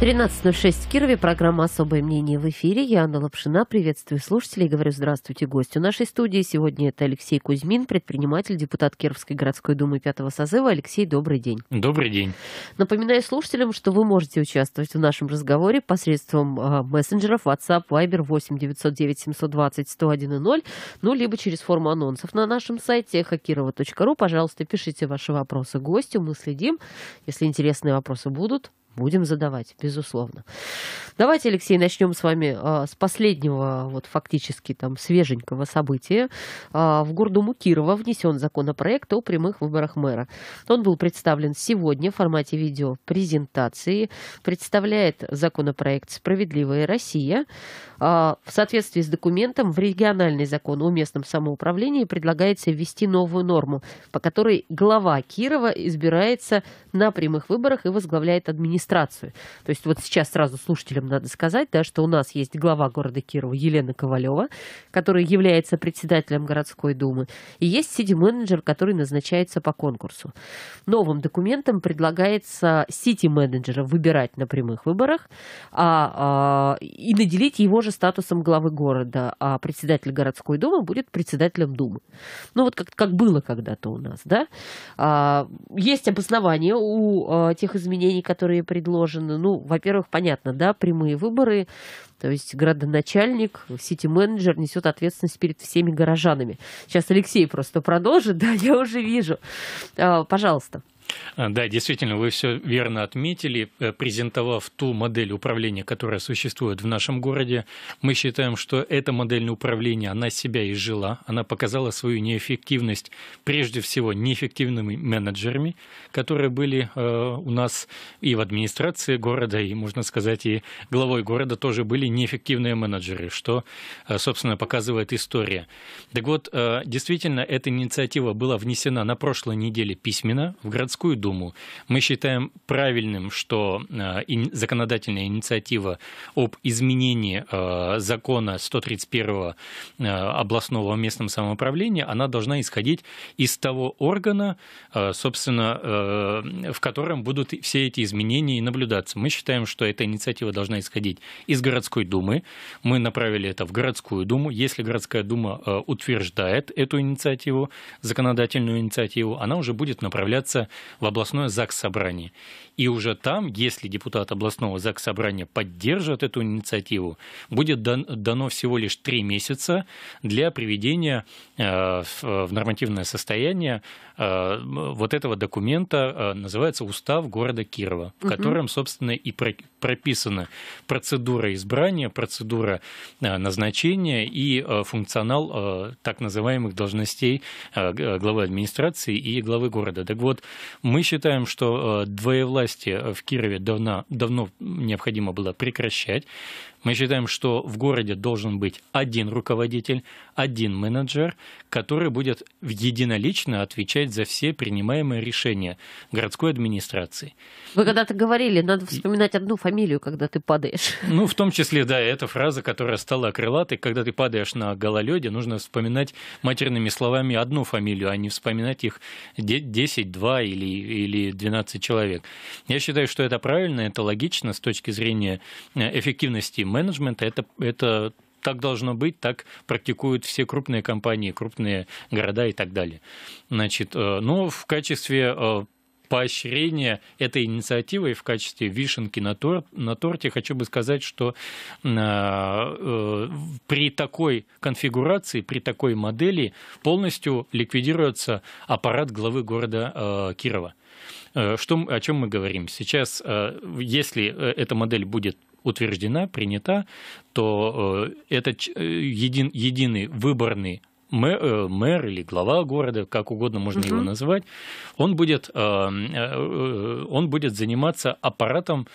13.06 в Кирове, программа «Особое мнение» в эфире. Я, Анна Лапшина, приветствую слушателей говорю здравствуйте гостю нашей студии. Сегодня это Алексей Кузьмин, предприниматель, депутат Кировской городской думы пятого созыва. Алексей, добрый день. Добрый день. Напоминаю слушателям, что вы можете участвовать в нашем разговоре посредством а, мессенджеров WhatsApp, Viber 8 909 720 101 0, ну, либо через форму анонсов на нашем сайте хакирова.ру. Пожалуйста, пишите ваши вопросы гостю, мы следим. Если интересные вопросы будут, Будем задавать, безусловно. Давайте, Алексей, начнем с вами а, с последнего, вот фактически там свеженького события. А, в Гордуму Кирова внесен законопроект о прямых выборах мэра. Он был представлен сегодня в формате видеопрезентации. Представляет законопроект «Справедливая Россия». А, в соответствии с документом в региональный закон о местном самоуправлении предлагается ввести новую норму, по которой глава Кирова избирается на прямых выборах и возглавляет администрацию администрацию. То есть вот сейчас сразу слушателям надо сказать, да, что у нас есть глава города Кирова Елена Ковалева, которая является председателем городской думы, и есть сити-менеджер, который назначается по конкурсу. Новым документом предлагается сити-менеджера выбирать на прямых выборах а, а, и наделить его же статусом главы города, а председатель городской думы будет председателем думы. Ну вот как, как было когда-то у нас, да. А, есть обоснование у а, тех изменений, которые предложены. Ну, во-первых, понятно, да, прямые выборы, то есть градоначальник, сити-менеджер несет ответственность перед всеми горожанами. Сейчас Алексей просто продолжит, да, я уже вижу. А, пожалуйста. А, да, действительно, вы все верно отметили. Э, презентовав ту модель управления, которая существует в нашем городе, мы считаем, что эта модель управления, она себя изжила, она показала свою неэффективность прежде всего неэффективными менеджерами, которые были э, у нас и в администрации города, и, можно сказать, и главой города тоже были неэффективные менеджеры, что, э, собственно, показывает история. Так вот, действительно, эта инициатива была внесена на прошлой неделе письменно в городскую городскую думу. Мы считаем правильным, что э, законодательная инициатива об изменении э, закона 131 э, областного местного самоуправления, она должна исходить из того органа, собственно, в котором будут все эти изменения и наблюдаться. Мы считаем, что эта инициатива должна исходить из городской думы. Мы направили это в городскую думу. Если городская дума утверждает эту инициативу, законодательную инициативу, она уже будет направляться в областное ЗАГС-собрание. И уже там, если депутат областного ЗАГС-собрания поддержит эту инициативу, будет дано всего лишь три месяца для приведения э, в нормативное состояние Э, вот этого документа э, называется «Устав города Кирова», в котором, собственно, и прописана процедура избрания, процедура э, назначения и функционал так называемых должностей главы администрации и главы города. Так вот, мы считаем, что двоевластие в Кирове давно, давно необходимо было прекращать. Мы считаем, что в городе должен быть один руководитель, один менеджер, который будет единолично отвечать за все принимаемые решения городской администрации. Вы когда-то говорили, надо вспоминать одну фамилию, когда ты падаешь. Ну, в том числе, да, эта фраза, которая стала крылатой, когда ты падаешь на гололеде, нужно вспоминать матерными словами одну фамилию, а не вспоминать их 10, 2 или, или 12 человек. Я считаю, что это правильно, это логично с точки зрения э, эффективности тайм-менеджмента. Это, это так должно быть, так практикуют все крупные компании, крупные города и так далее. Значит, э, но ну, в качестве э, поощрения этой и в качестве вишенки на, тор на торте хочу бы сказать, что э, при такой конфигурации, при такой модели полностью ликвидируется аппарат главы города Кирова. Что, о чем мы говорим? Сейчас, если эта модель будет утверждена, принята, то э, этот э, един, единый выборный мэр, э, мэр или глава города, как угодно можно угу. его назвать, он будет, э, э, он будет заниматься аппаратом,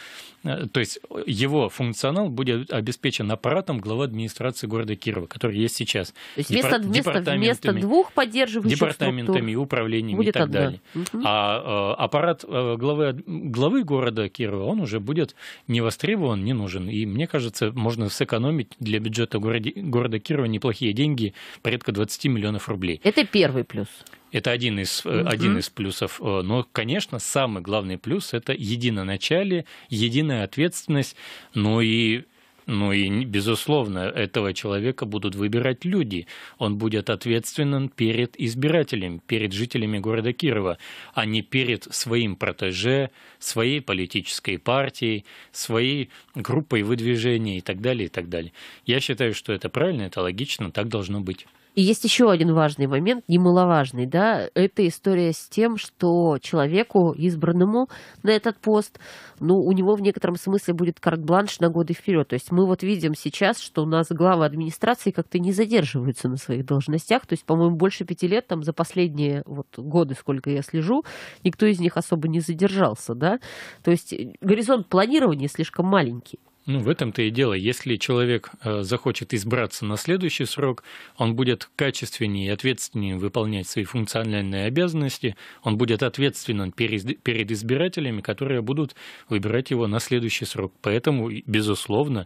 то есть его функционал будет обеспечен аппаратом главы администрации города Кирова, который есть сейчас. То есть вместо, вместо, вместо двух поддерживающих Департаментами, структур управлениями будет и так одна. далее. Угу. А аппарат главы, главы города Кирова, он уже будет не востребован, не нужен. И мне кажется, можно сэкономить для бюджета города, города Кирова неплохие деньги, порядка 20 20 миллионов рублей. Это первый плюс. Это один из, угу. один из плюсов. Э, но, конечно, самый главный плюс – это единое начале, единая ответственность, но ну и ну и, безусловно, этого человека будут выбирать люди. Он будет ответственен перед избирателем, перед жителями города Кирова, а не перед своим протеже, своей политической партией, своей группой выдвижения и так далее, и так далее. Я считаю, что это правильно, это логично, так должно быть. И есть еще один важный момент, немаловажный, да, это история с тем, что человеку, избранному на этот пост, ну, у него в некотором смысле будет карт-бланш на годы вперед. То есть мы вот видим сейчас, что у нас главы администрации как-то не задерживаются на своих должностях, то есть, по-моему, больше пяти лет там за последние вот годы, сколько я слежу, никто из них особо не задержался, да. То есть э, горизонт планирования слишком маленький. Ну, в этом-то и дело. Если человек э, захочет избраться на следующий срок, он будет качественнее и ответственнее выполнять свои функциональные обязанности, он будет ответственным перед избирателями, которые будут выбирать его на следующий срок. Поэтому, безусловно,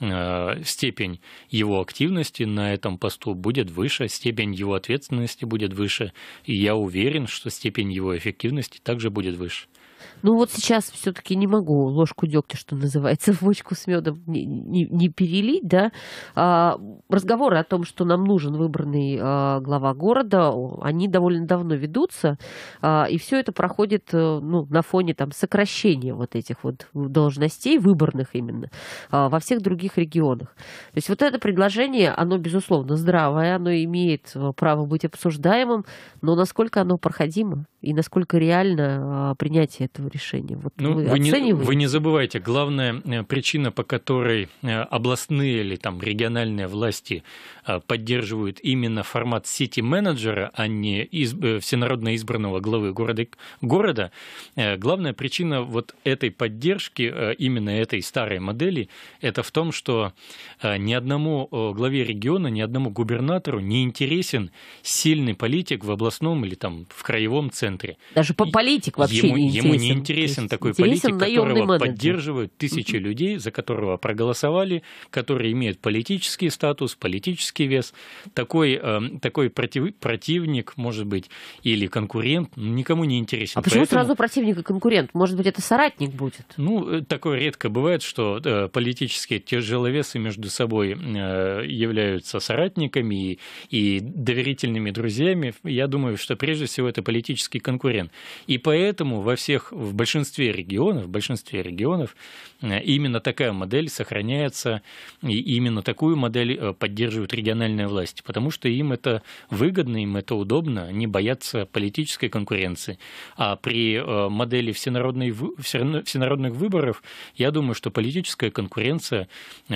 э, степень его активности на этом посту будет выше, степень его ответственности будет выше, и я уверен, что степень его эффективности также будет выше. Ну вот сейчас все-таки не могу ложку дегтя, что называется, в бочку с медом не, не, не перелить, да. А, разговоры о том, что нам нужен выбранный а, глава города, они довольно давно ведутся, а, и все это проходит э, ну, на фоне там сокращения вот этих вот должностей, выборных именно, а, во всех других регионах. То есть вот это предложение, оно, безусловно, здравое, оно имеет э, право быть обсуждаемым, но насколько оно проходимо? и насколько реально а, принятие этого решения? Вот ну, вы, вы, не, вы не забывайте, главная э, причина, по которой э, областные или там, региональные власти а, поддерживают именно формат сити-менеджера, а не из, э, всенародно избранного главы города, города, главная причина вот этой поддержки, именно этой старой модели, это в том, что ни одному главе региона, ни одному губернатору не интересен сильный политик в областном или там, в краевом центре центре. Даже по политик вообще ему, не интересен. Ему не интересен есть, такой интересен политик, которого менеджер. поддерживают тысячи mm-hmm. людей, за которого проголосовали, которые имеют политический статус, политический вес. Такой, э, такой против, противник, может быть, или конкурент ну, никому не интересен. А почему Поэтому... сразу противник и конкурент? Может быть, это соратник будет? Ну, э, такое редко бывает, что э, политические тяжеловесы между собой э, являются соратниками и, и доверительными друзьями. Я думаю, что прежде всего это политические и конкурент. И поэтому во всех, в большинстве регионов, в большинстве регионов э, именно такая модель сохраняется, и именно такую модель э, поддерживают региональные власти, потому что им это выгодно, им это удобно, они боятся политической конкуренции. А при э, модели всенародной, всенародных выборов, я думаю, что политическая конкуренция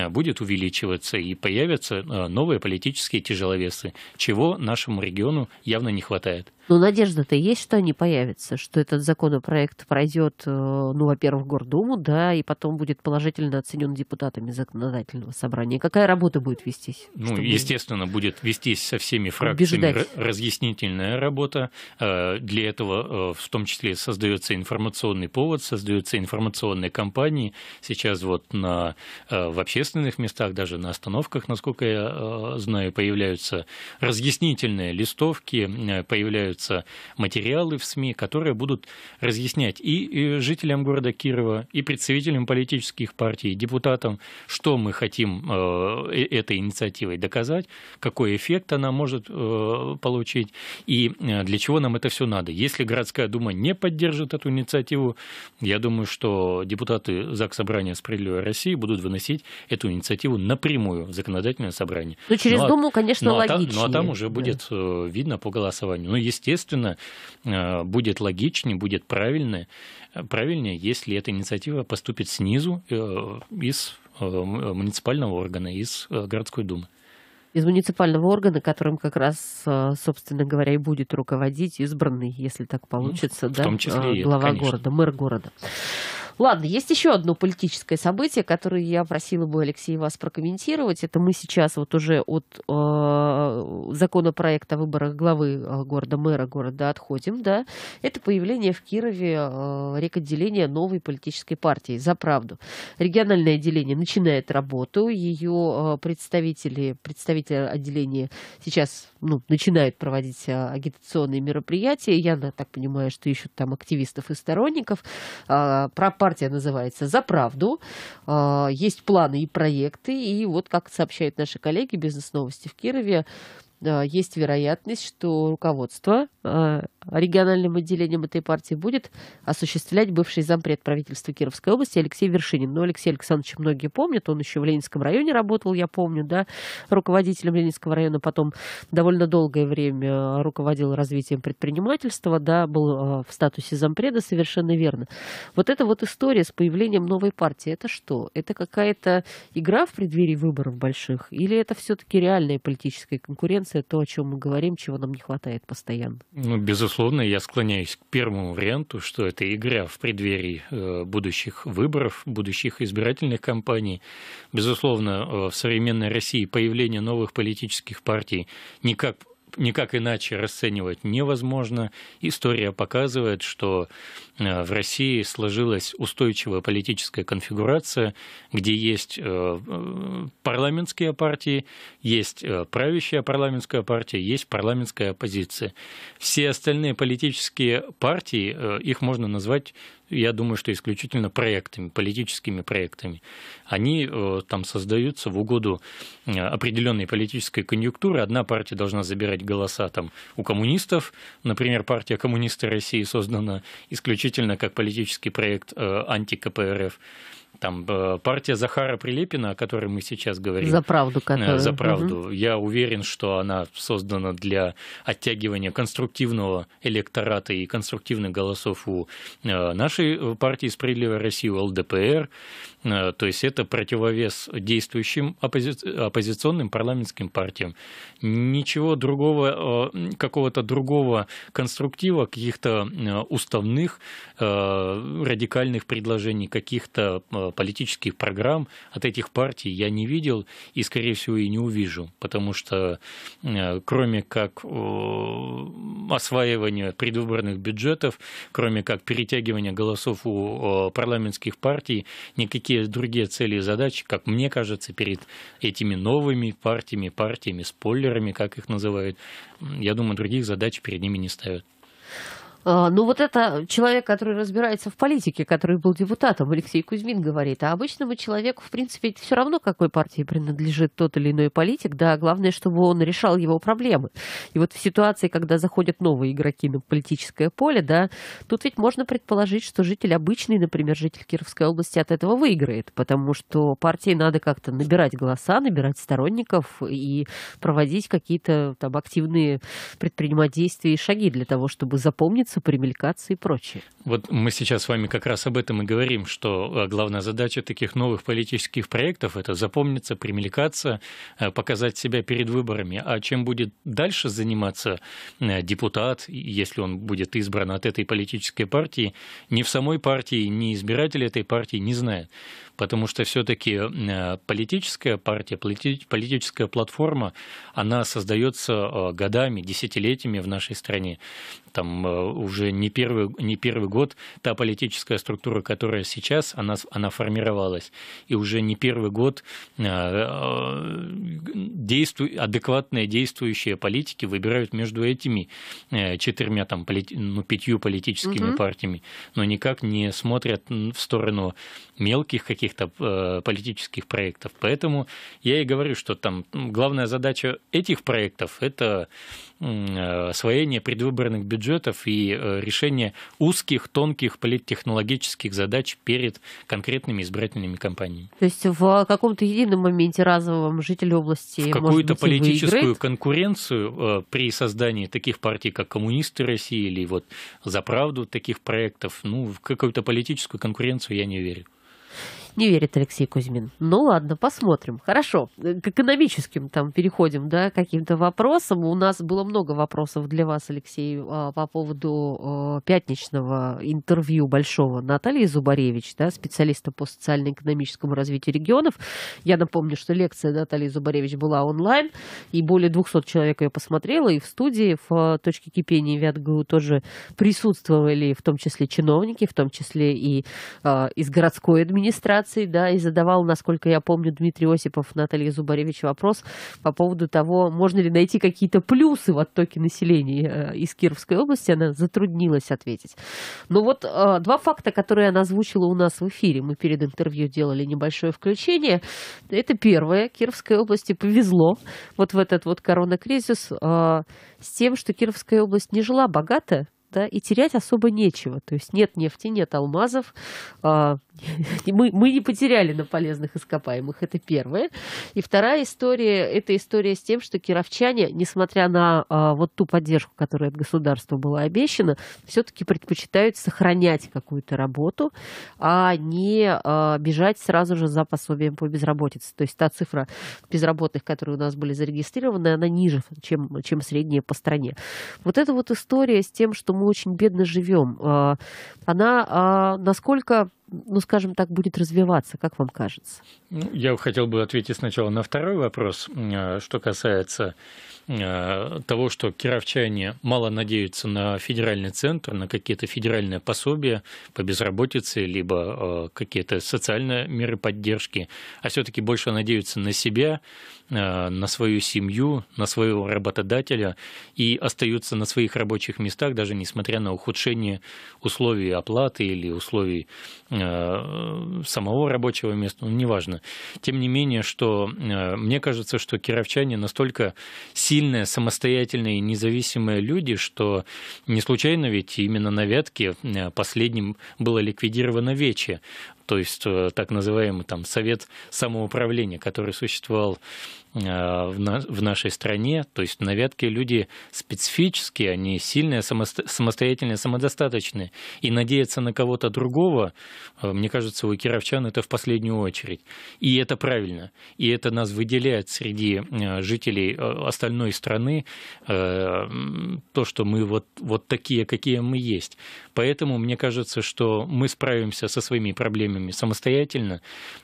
будет увеличиваться и появятся новые политические тяжеловесы, чего нашему региону явно не хватает. Но ну, надежда-то есть, что они появятся, что этот законопроект пройдет, э, ну, во-первых, в Гордуму, да, и потом будет положительно оценен депутатами законодательного собрания. Какая работа будет вестись? Ну, естественно, будет вестись со всеми фракциями убеждать. разъяснительная работа. Э, для этого э, в том числе создается информационный повод, создаются информационные кампании. Сейчас вот на, в общественных местах, даже на остановках, насколько я знаю, появляются разъяснительные листовки, появляются появятся материалы в СМИ, которые будут разъяснять и жителям города Кирова, и представителям политических партий, и депутатам, что мы хотим э, э, этой инициативой доказать, какой эффект она может э, получить и для чего нам это все надо. Если городская дума не поддержит эту инициативу, я думаю, что депутаты ЗАГС Собрания «Справедливой России» будут выносить эту инициативу напрямую в законодательное собрание. Но ну, через ну, а Думу, конечно, ну, логичнее. А, ну а там уже будет да. видно по голосованию. Но, ну, естественно, естественно, э, будет логичнее, будет правильнее, правильнее, если эта инициатива поступит снизу, э, из э, муниципального органа, из городской думы из муниципального органа, которым как раз, собственно говоря, и будет руководить избранный, если так ну, получится, ну, да, глава конечно. города, мэр города. Ладно, есть еще одно политическое событие, которое я просила бы, Алексея вас прокомментировать. Это мы сейчас вот уже от э, законопроекта о выборах главы э, города, мэра города отходим, да. Это появление в Кирове э, рекотделения новой политической партии «За правду». Региональное отделение начинает работу, ее э, представители, представители отделения сейчас ну, начинает проводить а, агитационные мероприятия. Я так понимаю, что ищут там активистов и сторонников. А, про партия называется «За правду». А, есть планы и проекты. И вот, как сообщают наши коллеги «Бизнес-новости» в Кирове, есть вероятность, что руководство региональным отделением этой партии будет осуществлять бывший зампред правительства Кировской области Алексей Вершинин. Но ну, Алексей Александрович многие помнят, он еще в Ленинском районе работал, я помню, да, руководителем Ленинского района, потом довольно долгое время руководил развитием предпринимательства, да, был а, в статусе зампреда, совершенно верно. Вот эта вот история с появлением новой партии, это что? Это какая-то игра в преддверии выборов больших? Или это все-таки реальная политическая конкуренция, то, о чем мы говорим, чего нам не хватает постоянно? Ну, безусловно безусловно, я склоняюсь к первому варианту, что это игра в преддверии э, будущих выборов, будущих избирательных кампаний. Безусловно, э, в современной России появление новых политических партий никак никак иначе расценивать невозможно. История показывает, что э, в России сложилась устойчивая политическая конфигурация, где есть э, парламентские партии, есть э, правящая парламентская партия, есть парламентская оппозиция. Все остальные политические партии, их можно назвать я думаю, что исключительно проектами, политическими проектами. Они э, там создаются в угоду э, определенной политической конъюнктуры. Одна партия должна забирать голоса там, у коммунистов. Например, партия коммунисты России создана исключительно как политический проект э, анти-КПРФ там э, партия Захара Прилепина, о которой мы сейчас говорим. За правду, э, которую. За правду. Угу. Я уверен, что она создана для оттягивания конструктивного электората и конструктивных голосов у э, нашей партии «Справедливая Россия», у ЛДПР. То есть это противовес действующим оппози... оппозиционным парламентским партиям. Ничего другого, какого-то другого конструктива, каких-то уставных радикальных предложений, каких-то Э, политических программ от этих партий я не видел и, скорее всего, и не увижу, потому что э, кроме как э, осваивания предвыборных бюджетов, кроме как перетягивания голосов у парламентских партий, никакие другие цели и задачи, как мне кажется, перед этими новыми партиями, партиями, спойлерами, как их называют, я думаю, других задач перед ними не ставят. А, ну вот это человек, который разбирается в политике, который был депутатом, Алексей Кузьмин говорит, а обычному человеку, в принципе, все равно, какой партии принадлежит тот или иной политик, да, главное, чтобы он решал его проблемы. И вот в ситуации, когда заходят новые игроки на политическое поле, да, тут ведь можно предположить, что житель обычный, например, житель Кировской области от этого выиграет, потому что партии надо как-то набирать голоса, набирать сторонников и проводить какие-то там активные предпринимать действия и шаги для того, чтобы запомниться примелькаться и прочее. Вот мы сейчас с вами как раз об этом и говорим, что э, главная задача таких новых политических проектов – это запомниться, примелькаться, э, показать себя перед выборами. А чем будет дальше заниматься э, депутат, если он будет избран от этой политической партии, ни в самой партии, ни избиратели этой партии не знает, Потому что все-таки политическая партия, политическая платформа, она создается годами, десятилетиями в нашей стране. Там уже не первый, не первый год та политическая структура, которая сейчас, она, она формировалась. И уже не первый год э, э, действу, адекватные действующие политики выбирают между этими э, четырьмя, там, полити, ну, пятью политическими угу. партиями, но никак не смотрят в сторону мелких каких-то политических проектов. Поэтому я и говорю, что там главная задача этих проектов – это Э, освоение предвыборных бюджетов и э, решение узких, тонких политтехнологических задач перед конкретными избирательными кампаниями. То есть в а, каком-то едином моменте разовом житель области в какую-то политическую конкуренцию э, при создании таких партий, как коммунисты России или вот за правду таких проектов, ну, в какую-то политическую конкуренцию я не верю. Не верит Алексей Кузьмин. Ну ладно, посмотрим. Хорошо. К экономическим там переходим, да, каким-то вопросам. У нас было много вопросов для вас, Алексей, а, по поводу а, пятничного интервью большого Натальи Зубаревич, да, специалиста по социально-экономическому развитию регионов. Я напомню, что лекция Натальи Зубаревич была онлайн, и более 200 человек ее посмотрело, и в студии в а, точке кипения ВятГУ тоже присутствовали, в том числе чиновники, в том числе и из городской администрации, публикаций, да, и задавал, насколько я помню, Дмитрий Осипов Наталья Зубаревич вопрос по поводу того, можно ли найти какие-то плюсы в оттоке населения э, из Кировской области, она затруднилась ответить. Но ну вот э, два факта, которые она озвучила у нас в эфире, мы перед интервью делали небольшое включение. Это первое, Кировской области повезло вот в этот вот коронакризис э, с тем, что Кировская область не жила богато, да, и терять особо нечего. То есть нет нефти, нет алмазов, мы, мы не потеряли на полезных ископаемых, это первое. И вторая история, это история с тем, что кировчане, несмотря на а, вот ту поддержку, которая от государства была обещана, все-таки предпочитают сохранять какую-то работу, а не а, бежать сразу же за пособием по безработице. То есть та цифра безработных, которые у нас были зарегистрированы, она ниже, чем, чем средняя по стране. Вот эта вот история с тем, что мы очень бедно живем, а, она а, насколько ну, скажем так, будет развиваться, как вам кажется? Ну, я хотел бы ответить сначала на второй вопрос, э, что касается э, того, что кировчане мало надеются на федеральный центр, на какие-то федеральные пособия по безработице, либо э, какие-то социальные меры поддержки, а все-таки больше надеются на себя, на свою семью, на своего работодателя и остаются на своих рабочих местах, даже несмотря на ухудшение условий оплаты или условий Э, самого рабочего места, ну, неважно. Тем не менее, что э, мне кажется, что кировчане настолько сильные, самостоятельные, независимые люди, что не случайно ведь именно на Вятке э, последним было ликвидировано Вече, то есть э, так называемый там совет самоуправления, который существовал э, в нашей стране, то есть навятки люди специфические, они сильные, самостоятельные, самодостаточные, и надеяться на кого-то другого, э, мне кажется, у кировчан это в последнюю очередь. И это правильно, и это нас выделяет среди жителей остальной страны, то, что мы вот, вот такие, какие мы есть. Поэтому мне кажется, что мы справимся со своими проблемами самостоятельно,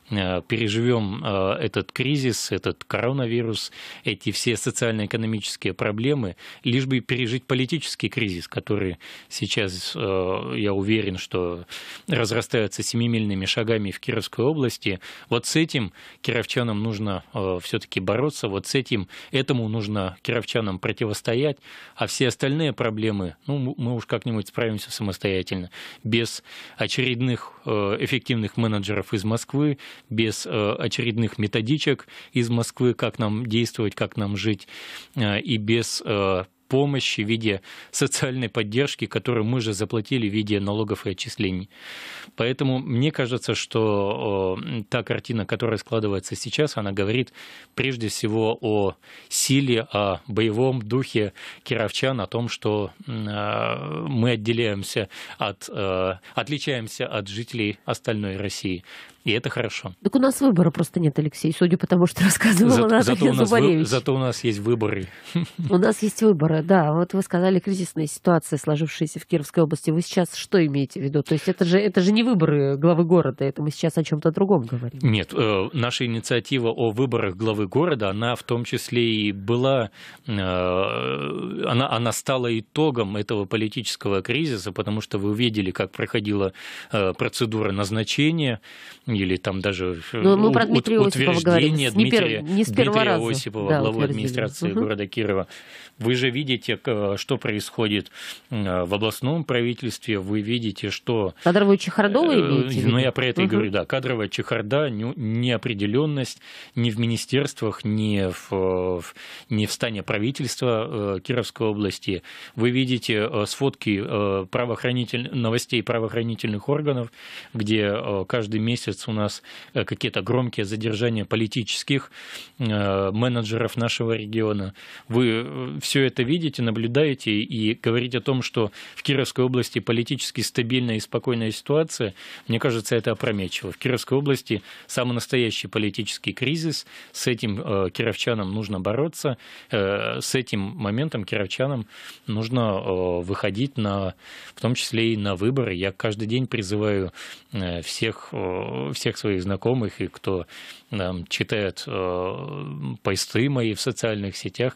э, переживем э, этот кризис, этот коронавирус, эти все социально-экономические проблемы, лишь бы пережить политический кризис, который сейчас, э, я уверен, что разрастается семимильными шагами в Кировской области. Вот с этим кировчанам нужно все-таки бороться, вот с этим, этому нужно кировчанам противостоять, а все остальные проблемы, ну, мы уж как-нибудь справимся самостоятельно самостоятельно, без очередных э, эффективных менеджеров из Москвы, без э, очередных методичек из Москвы, как нам действовать, как нам жить, э, и без помощи, в виде социальной поддержки, которую мы же заплатили в виде налогов и отчислений. Поэтому мне кажется, что та картина, которая складывается сейчас, она говорит прежде всего о силе, о боевом духе кировчан, о том, что э, мы отделяемся от, э, отличаемся от жителей остальной России и это хорошо. Так у нас выбора просто нет, Алексей, судя по тому, что рассказывала За, Наталья зато у нас Зубаревич. Вы, зато у нас есть выборы. У нас есть выборы, да. Вот вы сказали, кризисная ситуация, сложившаяся в Кировской области. Вы сейчас что имеете в виду? То есть это же, это же не выборы главы города, это мы сейчас о чем-то другом говорим. Нет, э, наша инициатива о выборах главы города, она в том числе и была, э, она, она стала итогом этого политического кризиса, потому что вы увидели, как проходила э, процедура назначения, или там даже э, ну, мы ну, про Дмитрия утверждение Осипова Дмитрия, не пер... не с Дмитрия раза. Осипова, да, главы администрации угу. города Кирова, вы же видите, э, что происходит э, в областном правительстве, вы видите, что... Кадровую чехарду вы э, имеете? Ну, я про это угу. говорю, да. Кадровая чехарда, неопределенность ни в министерствах, ни в, ни в стане правительства Кировской области. Вы видите сфотки правоохранитель... новостей правоохранительных органов, где каждый месяц у нас какие-то громкие задержания политических менеджеров нашего региона. Вы все это видите, наблюдаете и говорить о том, что в Кировской области политически стабильная и спокойная ситуация, мне кажется, это опрометчиво. В Кировской области самый настоящий политический кризис, с этим э, кировчанам нужно бороться, э, с этим моментом кировчанам нужно э, выходить на, в том числе и на выборы. Я каждый день призываю э, всех, э, всех своих знакомых и кто э, читает посты мои в социальных сетях,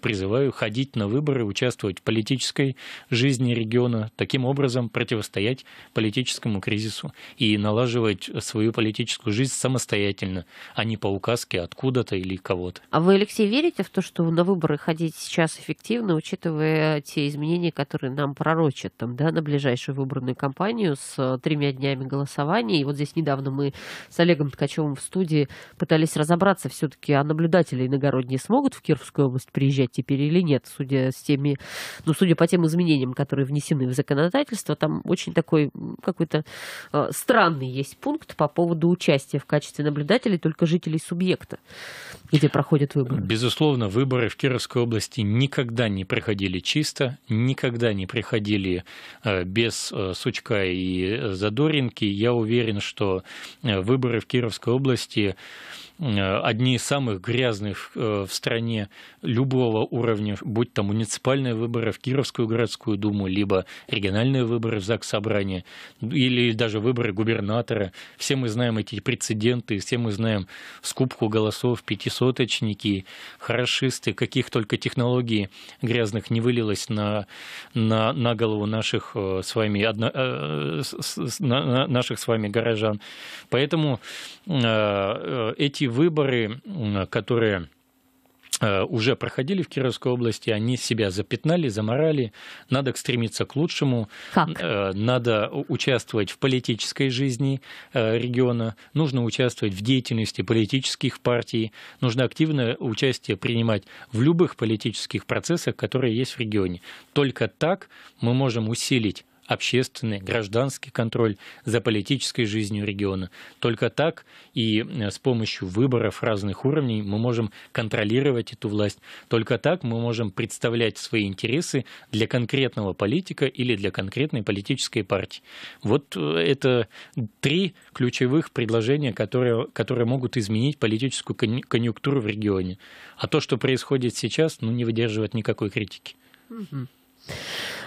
призываю ходить на выборы, участвовать в политической жизни региона, таким образом противостоять политическому кризису и налаживать свою политическую жизнь самостоятельно, а не по указке откуда-то или кого-то. А вы, Алексей, верите в то, что на выборы ходить сейчас эффективно, учитывая те изменения, которые нам пророчат там, да, на ближайшую выборную кампанию с э, тремя днями голосования? И вот здесь недавно мы с Олегом Ткачевым в студии пытались разобраться все-таки, а наблюдатели иногородние смогут в Кировскую область приезжать теперь или нет, судя с теми, ну, судя по тем изменениям, которые внесены в законодательство, там очень такой какой-то а, странный есть пункт по поводу участия в качестве наблюдателей только жителей субъекта, где проходят выборы. Безусловно, выборы в Кировской области никогда не проходили чисто, никогда не проходили э, без э, сучка и э, задоринки. Я уверен, что выборы в Кировской области Э, одни из самых грязных э, в стране любого уровня, будь то муниципальные выборы в Кировскую городскую думу, либо региональные выборы в ЗАГС Собрание, или даже выборы губернатора. Все мы знаем эти прецеденты, все мы знаем скупку голосов, пятисоточники, хорошисты, каких только технологий грязных не вылилось на, на, на голову наших э, с вами, одно, наших с вами горожан. Поэтому эти выборы, которые э, уже проходили в Кировской области, они себя запятнали, заморали. Надо стремиться к лучшему. Как? Э, надо участвовать в политической жизни э, региона, нужно участвовать в деятельности политических партий, нужно активное участие принимать в любых политических процессах, которые есть в регионе. Только так мы можем усилить общественный, гражданский контроль за политической жизнью региона. Только так и э, с помощью выборов разных уровней мы можем контролировать эту власть. Только так мы можем представлять свои интересы для конкретного политика или для конкретной политической партии. Вот э, это три ключевых предложения, которые, которые могут изменить политическую конъюнктуру в регионе. А то, что происходит сейчас, ну, не выдерживает никакой критики. Mm-hmm.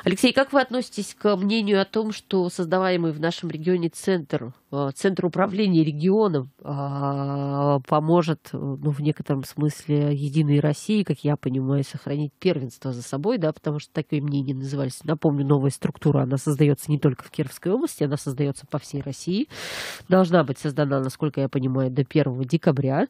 Алексей, как вы относитесь к мнению о том, что создаваемый в нашем регионе центр, э, центр управления регионом а, поможет, э, ну, в некотором смысле, Единой России, как я понимаю, сохранить первенство за собой, да, потому что такое мнение назывались. Напомню, новая структура, она создается не только в Кировской области, она создается по всей России. Должна быть создана, насколько я понимаю, до 1 декабря.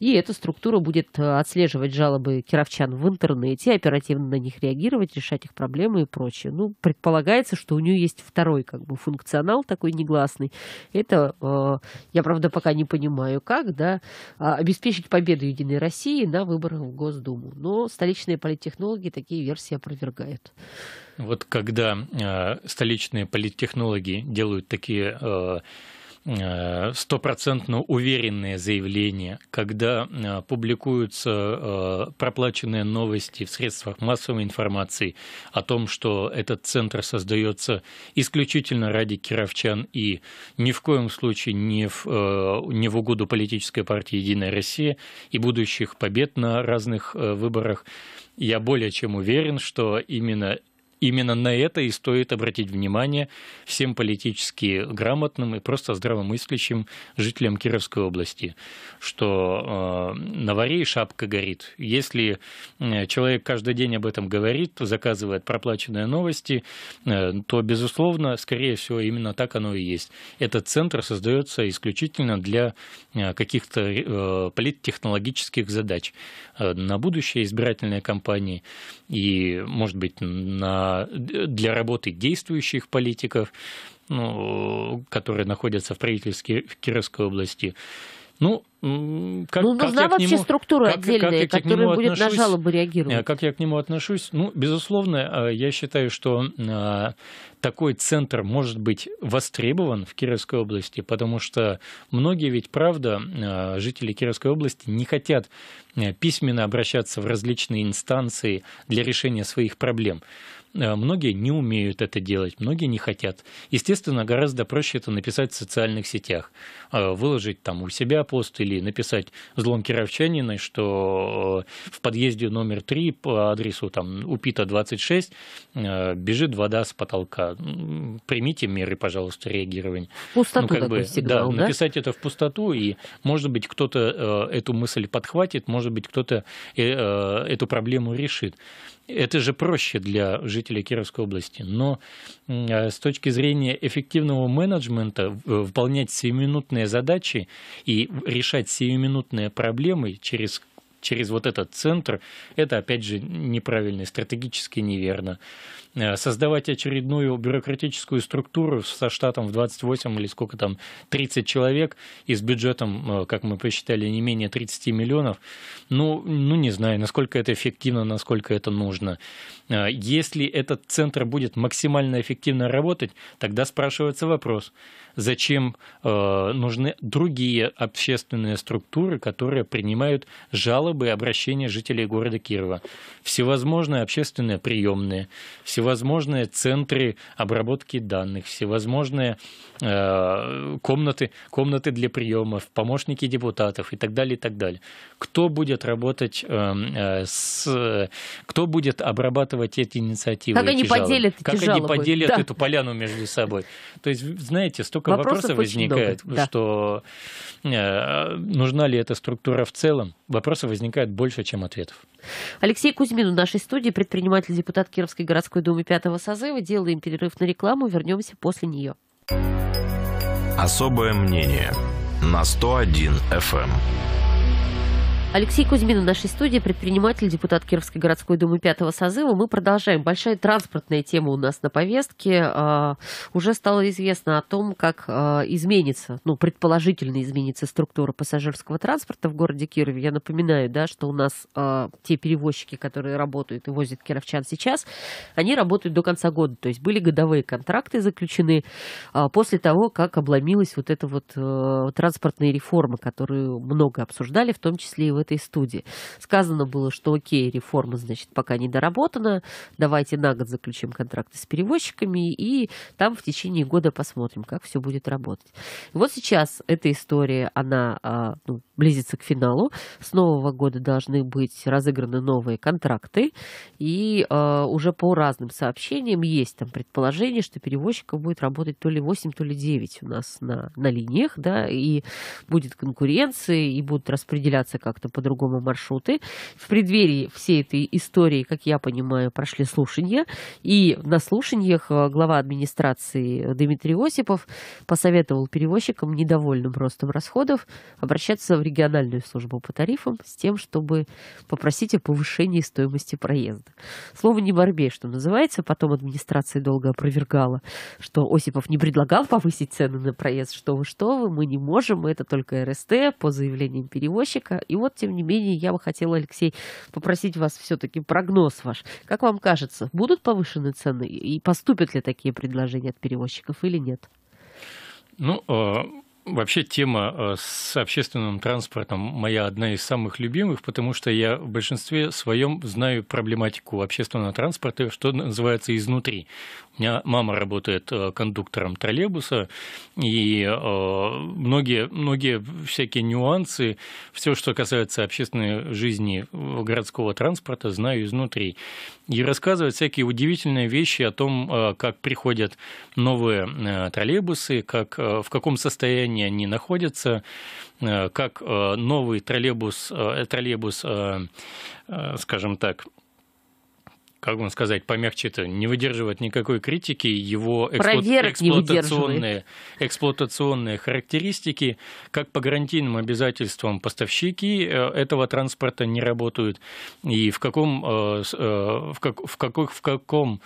И эта структура будет э, отслеживать жалобы кировчан в интернете, оперативно на них реагировать, решать их проблемы и прочее прочее. Ну, предполагается, что у нее есть второй как бы функционал такой негласный. Это, э, я, правда, пока не понимаю, как, да, а, обеспечить победу Единой России на выборах в Госдуму. Но столичные политтехнологи такие версии опровергают. Вот когда э, столичные политтехнологи делают такие э, Э, стопроцентно уверенные заявления, когда э, публикуются э, проплаченные новости в средствах массовой информации о том, что этот центр создается исключительно ради кировчан и ни в коем случае не в, не в угоду политической партии «Единая Россия» и будущих побед на разных выборах, я более чем уверен, что именно именно на это и стоит обратить внимание всем политически грамотным и просто здравомыслящим жителям Кировской области, что э, на варе и шапка горит. Если э, человек каждый день об этом говорит, заказывает проплаченные новости, э, то, безусловно, скорее всего, именно так оно и есть. Этот центр создается исключительно для э, каких-то э, политтехнологических задач э, на будущее избирательной кампании и, может быть, на для работы действующих политиков, ну, которые находятся в правительстве в Кировской области. Ну, как, ну, нужна как вообще нему, структура как, отдельная, как которая будет отношусь, на жалобы реагировать. Э, как я к нему отношусь? Ну, безусловно, э, я считаю, что э, такой центр может быть востребован в Кировской области, потому что многие ведь, правда, жители Кировской области не хотят письменно обращаться в различные инстанции для решения своих проблем. Э, многие не умеют это делать, многие не хотят. Естественно, гораздо проще это написать в социальных сетях. Э, выложить там у себя пост или написать взлом кировчанина, что э, в подъезде номер 3 по адресу там Упита 26 бежит вода с потолка. Примите меры, пожалуйста, реагирование. пустоту, ну, как бы, сигнал, да, да? Написать это в пустоту, и, может быть, кто-то эту мысль подхватит, может быть, кто-то эту проблему решит. Это же проще для жителей жителей Кировской области. Но а, с точки зрения эффективного менеджмента э, выполнять сиюминутные задачи и решать сиюминутные проблемы через через вот этот центр, это, опять же, неправильно, стратегически неверно. Э, создавать очередную бюрократическую структуру со штатом в 28 или сколько там, 30 человек и с бюджетом, э, как мы посчитали, не менее 30 миллионов, ну, ну не знаю, насколько это эффективно, насколько это нужно. Э, если этот центр будет максимально эффективно работать, тогда спрашивается вопрос, зачем э, нужны другие общественные структуры, которые принимают жалобы жалобы и обращения жителей города Кирова, всевозможные общественные приемные, всевозможные центры обработки данных, всевозможные э, комнаты, комнаты для приемов, помощники депутатов и так далее, и так далее. Кто будет работать э, э с... Кто будет обрабатывать эти инициативы? Как они жалобы? поделят Как жалобы? они поделят да. эту поляну между собой? То есть, знаете, столько вопросов, вопросов возникает, Да. что э, нужна ли эта структура в целом? Вопросы возникают возникает больше, чем ответов. Алексей Кузьмин в нашей студии, предприниматель, депутат Кировской городской думы пятого созыва. Делаем перерыв на рекламу, вернемся после нее. Особое мнение на 101 FM. Алексей Кузьмин в нашей студии, предприниматель, депутат Кировской городской думы пятого созыва. Мы продолжаем. Большая транспортная тема у нас на повестке. А, уже стало известно о том, как а, изменится, ну, предположительно изменится структура пассажирского транспорта в городе Кирове. Я напоминаю, да, что у нас а, те перевозчики, которые работают и возят кировчан сейчас, они работают до конца года. То есть были годовые контракты заключены а, после того, как обломилась вот эта вот э, транспортная реформа, которую много обсуждали, в том числе и вы этой студии. Сказано было, что окей, реформа, значит, пока не доработана, давайте на год заключим контракты с перевозчиками, и там в течение года посмотрим, как все будет работать. вот сейчас эта история, она а, ну, близится к финалу. С нового года должны быть разыграны новые контракты. И э, уже по разным сообщениям есть там предположение, что перевозчиков будет работать то ли 8, то ли 9 у нас на, на линиях, да, и будет конкуренция, и будут распределяться как-то по-другому маршруты. В преддверии всей этой истории, как я понимаю, прошли слушания, и на слушаниях а, глава администрации Дмитрий Осипов посоветовал перевозчикам недовольным ростом расходов обращаться в региональную службу по тарифам с тем, чтобы попросить о повышении стоимости проезда. Слово не борьбе, что называется. Потом администрация долго опровергала, что Осипов не предлагал повысить цены на проезд. Что вы, что вы, мы не можем, это только РСТ по заявлениям перевозчика. И вот, тем не менее, я бы хотела, Алексей, попросить вас все-таки прогноз ваш. Как вам кажется, будут повышены цены и поступят ли такие предложения от перевозчиков или нет? Ну, э, Вообще тема э, с общественным транспортом моя одна из самых любимых, потому что я в большинстве своем знаю проблематику общественного транспорта, что называется изнутри. У меня мама работает э, кондуктором троллейбуса, и э, многие, многие всякие нюансы, все, что касается общественной жизни городского транспорта, знаю изнутри и рассказывает всякие удивительные вещи о том, э, как приходят новые э, троллейбусы, как, э, в каком состоянии они находятся, как новый троллейбус, троллейбус скажем так, как вам сказать, помягче-то, не выдерживает никакой критики, его эксплуатационные, эксплуатационные характеристики, как по гарантийным обязательствам поставщики э, этого транспорта не работают, и в каком, э, э, в как, в какой, в каком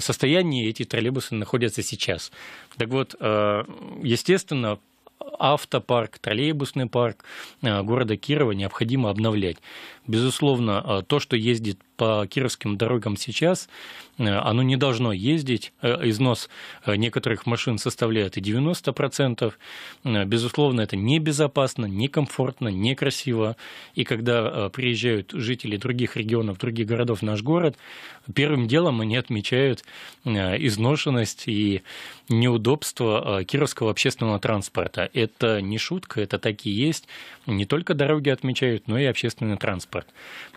состоянии эти троллейбусы находятся сейчас. Так вот, естественно, автопарк, троллейбусный парк э, города Кирова необходимо обновлять. Безусловно, э, то, что ездит по кировским дорогам сейчас, Э, оно не должно ездить. Э, износ э, некоторых машин составляет и 90%. Безусловно, это небезопасно, некомфортно, некрасиво. И когда приезжают жители других регионов, других городов в наш город, первым делом они отмечают изношенность и неудобство кировского общественного транспорта. Это не шутка, это так и есть. Не только дороги отмечают, но и общественный транспорт.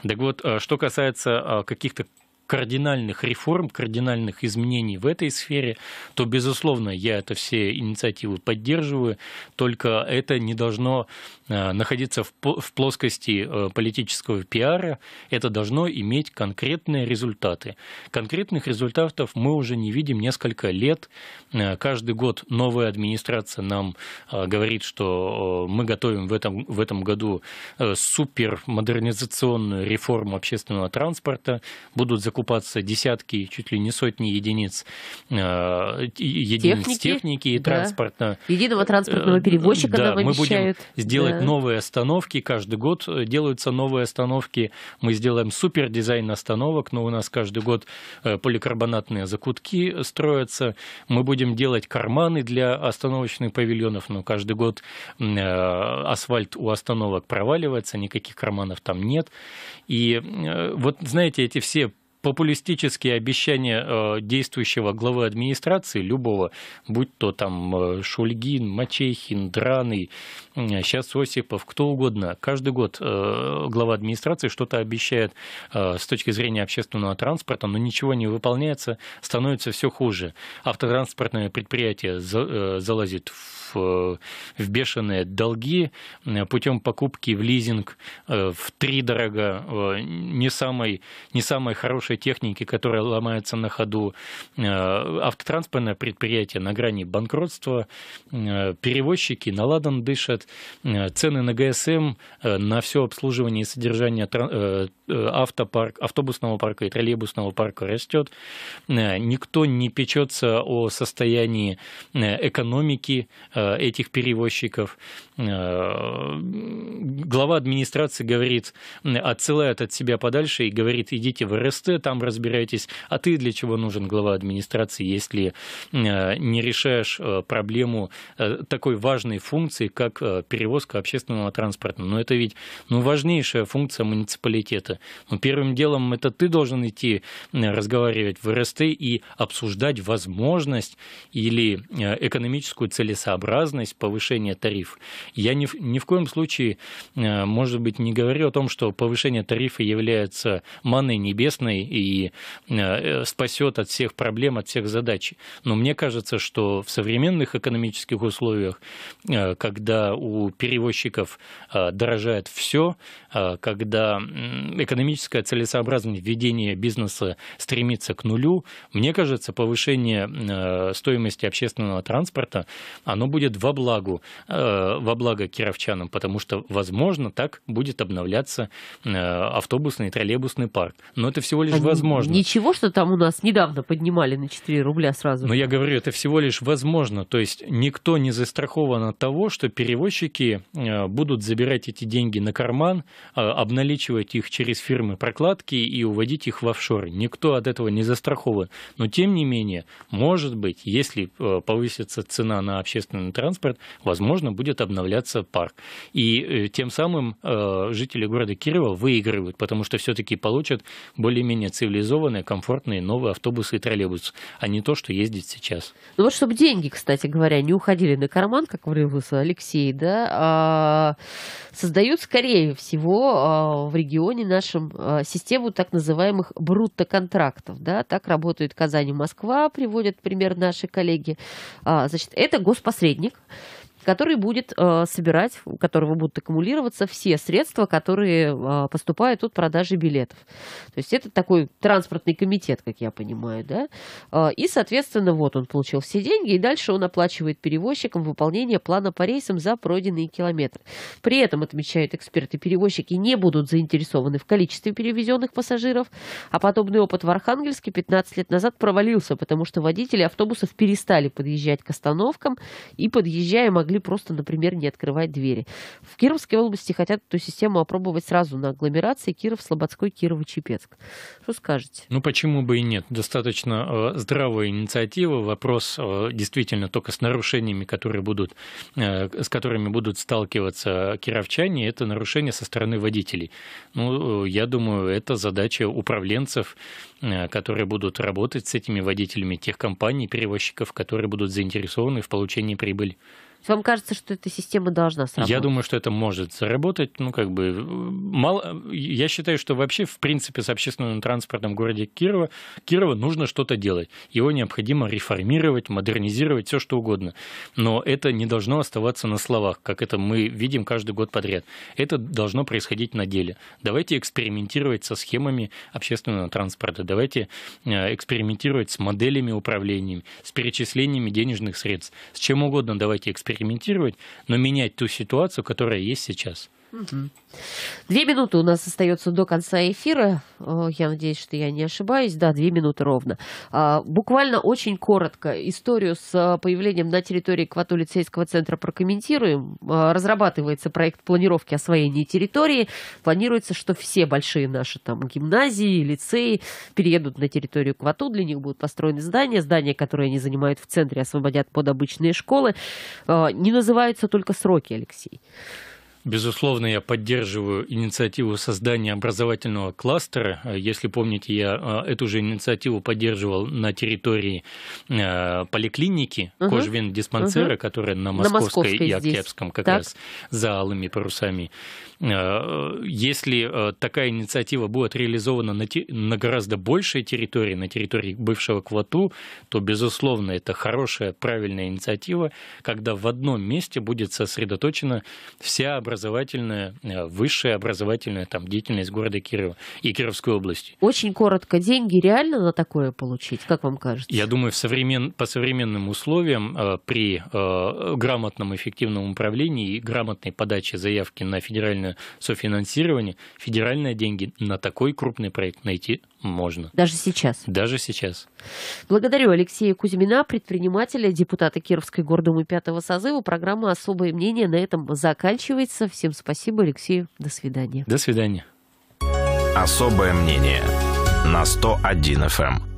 Так вот, что касается каких-то кардинальных реформ, кардинальных изменений в этой сфере, то, безусловно, я это все инициативы поддерживаю, только это не должно э, находиться в плоскости э, политического пиара, это должно иметь конкретные результаты. Конкретных результатов мы уже не видим несколько лет. Э, каждый год новая администрация нам говорит, что мы готовим в этом, в этом году супермодернизационную реформу общественного транспорта, будут законы закупаться десятки, чуть ли не сотни единиц, э, единиц техники, техники и да. транспорта. Единого э, транспортного перевозчика э, да, мы будем сделать да. новые остановки. Каждый год э, делаются новые остановки. Мы сделаем супер дизайн остановок, но у нас каждый год поликарбонатные закутки строятся. Мы будем делать карманы для остановочных павильонов, но каждый год асфальт у остановок проваливается, никаких карманов там нет. И вот, знаете, эти все популистические обещания э, действующего главы администрации, любого, будь то там э, Шульгин, Мачехин, Драный, сейчас э, Осипов, кто угодно. Каждый год э, глава администрации что-то обещает э, с точки зрения общественного транспорта, но ничего не выполняется, становится все хуже. Автотранспортное предприятие залазит в, в бешеные долги путем покупки в лизинг в три дорога не самой, не самой хорошей техники, которая ломается на ходу. Автотранспортное предприятие на грани банкротства, перевозчики на ладан дышат, Э, цены на ГСМ, э, на все обслуживание и содержание э, автопарка, автобусного парка и троллейбусного парка растет. Никто не печется о состоянии экономики этих перевозчиков. Глава администрации говорит, отсылает от себя подальше и говорит, идите в РСТ, там разбирайтесь. А ты для чего нужен глава администрации, если не решаешь проблему такой важной функции, как перевозка общественного транспорта. Но это ведь ну, важнейшая функция муниципалитета. Но ну, первым делом это ты должен идти разговаривать в РСТ и обсуждать возможность или э, экономическую целесообразность повышения тарифов. Я ни в, ни в коем случае, э, может быть, не говорю о том, что повышение тарифа является маной небесной и э, спасет от всех проблем, от всех задач. Но мне кажется, что в современных экономических условиях, когда у перевозчиков э, дорожает все, э, когда экономическая целесообразность ведения бизнеса стремится к нулю, мне кажется, повышение э, стоимости общественного транспорта, оно будет во благо, во благо кировчанам, потому что, возможно, так будет обновляться автобусный и троллейбусный парк. Но это всего лишь а возможно. Ничего, что там у нас недавно поднимали на 4 рубля сразу. Но я говорю, это всего лишь возможно. То есть никто не застрахован от того, что перевозчик застройщики э, будут забирать эти деньги на карман, э, обналичивать их через фирмы прокладки и уводить их в офшоры. Никто от этого не застрахован. Но тем не менее, может быть, если э, повысится цена на общественный транспорт, возможно, будет обновляться парк. И тем самым жители города Кирова выигрывают, потому что все-таки получат более-менее цивилизованные, комфортные новые автобусы и троллейбусы, а не то, что ездит сейчас. Ну вот чтобы деньги, кстати говоря, не уходили на карман, как выразился Алексей, да, да, а, создают, скорее всего, а, в регионе нашем а, систему так называемых брутто-контрактов. Да? Так работают Казань и Москва, приводят пример наши коллеги. Значит, это госпосредник, который будет э, собирать, у которого будут аккумулироваться все средства, которые э, поступают от продажи билетов. То есть это такой транспортный комитет, как я понимаю, да. Э, и, соответственно, вот он получил все деньги, и дальше он оплачивает перевозчикам выполнение плана по рейсам за пройденные километры. При этом, отмечают эксперты, перевозчики не будут заинтересованы в количестве перевезенных пассажиров, а подобный опыт в Архангельске 15 лет назад провалился, потому что водители автобусов перестали подъезжать к остановкам и подъезжая могли могли просто, например, не открывать двери. В Кировской области хотят эту систему опробовать сразу на агломерации Киров, Слободской, Кирово-Чепецк. Что скажете? Ну, почему бы и нет? Достаточно э, здравая инициатива. Вопрос э, действительно только с нарушениями, которые будут, э, с которыми будут сталкиваться кировчане, это нарушение со стороны водителей. Ну, э, я думаю, это задача управленцев, э, которые будут работать с этими водителями тех компаний, перевозчиков, которые будут заинтересованы в получении прибыли есть вам кажется, что эта система должна сработать? Я думаю, что это может заработать. Ну, как бы, э, мало... Я считаю, что вообще, в принципе, с общественным транспортом в городе Кирова, Кирова нужно что-то делать. Его необходимо реформировать, модернизировать, все что угодно. Но это не должно оставаться на словах, как это мы видим каждый год подряд. Это должно происходить на деле. Давайте экспериментировать со схемами общественного транспорта. Давайте э, экспериментировать с моделями управления, с перечислениями денежных средств. С чем угодно давайте экспериментировать экспериментировать, но менять ту ситуацию, которая есть сейчас. Угу. Две минуты у нас остается до конца эфира. Я надеюсь, что я не ошибаюсь. Да, две минуты ровно. А, буквально очень коротко историю с а, появлением на территории КваТу Кватулицейского центра прокомментируем. А, разрабатывается проект планировки освоения территории. Планируется, что все большие наши там гимназии, лицеи переедут на территорию Квату. Для них будут построены здания. Здания, которые они занимают в центре, освободят под обычные школы. Не называются только сроки, Алексей. Безусловно, я поддерживаю инициативу создания образовательного кластера. Если помните, я а, эту же инициативу поддерживал на территории э, поликлиники угу. диспансера, угу. которая на Московской, на Московской и Октябрьском как так. раз за алыми парусами. Э, если э, такая инициатива будет реализована на, на гораздо большей территории, на территории бывшего Квату, то, безусловно, это хорошая, правильная инициатива, когда в одном месте будет сосредоточена вся образовательная образовательная, э, высшая образовательная там, деятельность города Кирова и Кировской области. Очень коротко, деньги реально на такое получить, как вам кажется? Я думаю, в современ... по современным условиям э, при э, грамотном эффективном управлении и грамотной подаче заявки на федеральное софинансирование федеральные деньги на такой крупный проект найти можно. Даже сейчас? Даже сейчас. Благодарю Алексея Кузьмина, предпринимателя, депутата Кировской гордумы пятого созыва. Программа «Особое мнение» на этом заканчивается вопросов. Всем спасибо, Алексею. До свидания. До свидания. Особое мнение на 101 FM.